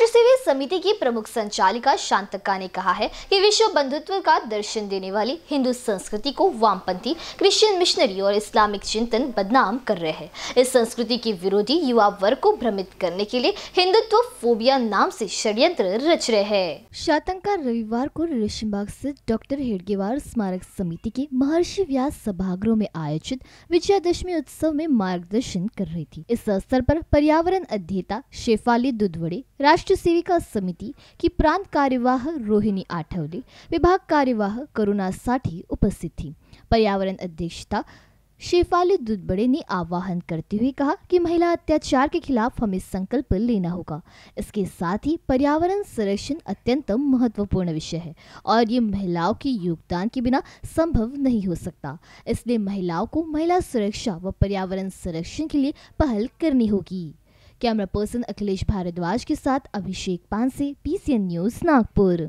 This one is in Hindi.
राष्ट्रीय सेवी समिति की प्रमुख संचालिका शांतका ने कहा है कि विश्व बंधुत्व का दर्शन देने वाली हिंदू संस्कृति को वामपंथी क्रिश्चियन मिशनरी और इस्लामिक चिंतन बदनाम कर रहे हैं इस संस्कृति के विरोधी युवा वर्ग को भ्रमित करने के लिए हिंदुत्व फोबिया नाम से षड्यंत्र रच रहे हैं शांतका रविवार को ऋषिबाग स्थित डॉक्टर हेडगेवार स्मारक समिति के महर्षि व्यास सभागृह में आयोजित विजयादशमी उत्सव में मार्गदर्शन कर रही थी इस अवसर आरोप पर्यावरण अध्येता शेफाली दुधवड़े राष्ट्र राष्ट्र सेविका समिति की प्रांत कार्यवाह रोहिणी आठवले विभाग कार्यवाह साठी उपस्थित थी पर्यावरण अध्यक्षता शेफाली दुदबड़े ने आवाहन करते हुए कहा कि महिला अत्याचार के खिलाफ हमें संकल्प लेना होगा इसके साथ ही पर्यावरण संरक्षण अत्यंत महत्वपूर्ण विषय है और ये महिलाओं के योगदान के बिना संभव नहीं हो सकता इसलिए महिलाओं को महिला सुरक्षा व पर्यावरण संरक्षण के लिए पहल करनी होगी कैमरा पर्सन अखिलेश भारद्वाज के साथ अभिषेक पानसे पीसीएन न्यूज नागपुर